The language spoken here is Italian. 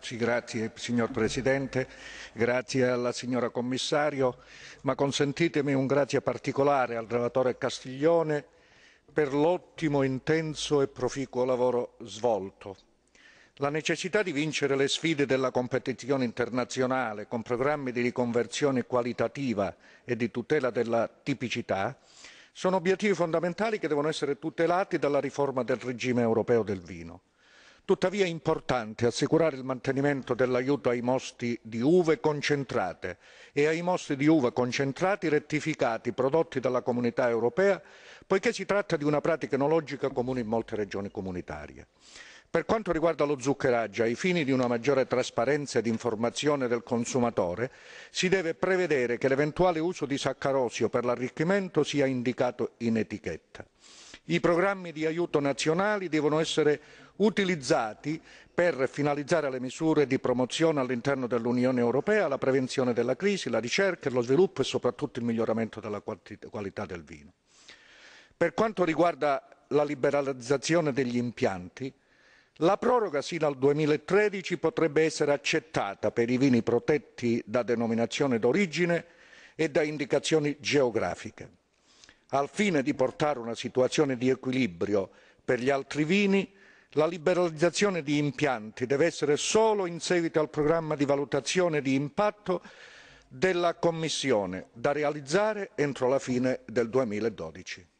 Sì, grazie signor Presidente, grazie alla signora Commissario, ma consentitemi un grazie particolare al relatore Castiglione per l'ottimo, intenso e proficuo lavoro svolto. La necessità di vincere le sfide della competizione internazionale con programmi di riconversione qualitativa e di tutela della tipicità sono obiettivi fondamentali che devono essere tutelati dalla riforma del regime europeo del vino. Tuttavia è importante assicurare il mantenimento dell'aiuto ai mosti di uve concentrate e ai mosti di uva concentrati rettificati prodotti dalla comunità europea, poiché si tratta di una pratica enologica comune in molte regioni comunitarie. Per quanto riguarda lo zuccheraggio, ai fini di una maggiore trasparenza ed informazione del consumatore, si deve prevedere che l'eventuale uso di saccarosio per l'arricchimento sia indicato in etichetta. I programmi di aiuto nazionali devono essere utilizzati per finalizzare le misure di promozione all'interno dell'Unione Europea, la prevenzione della crisi, la ricerca, lo sviluppo e soprattutto il miglioramento della qualità del vino. Per quanto riguarda la liberalizzazione degli impianti, la proroga sino al 2013 potrebbe essere accettata per i vini protetti da denominazione d'origine e da indicazioni geografiche al fine di portare una situazione di equilibrio per gli altri vini la liberalizzazione di impianti deve essere solo in seguito al programma di valutazione di impatto della commissione da realizzare entro la fine del 2012.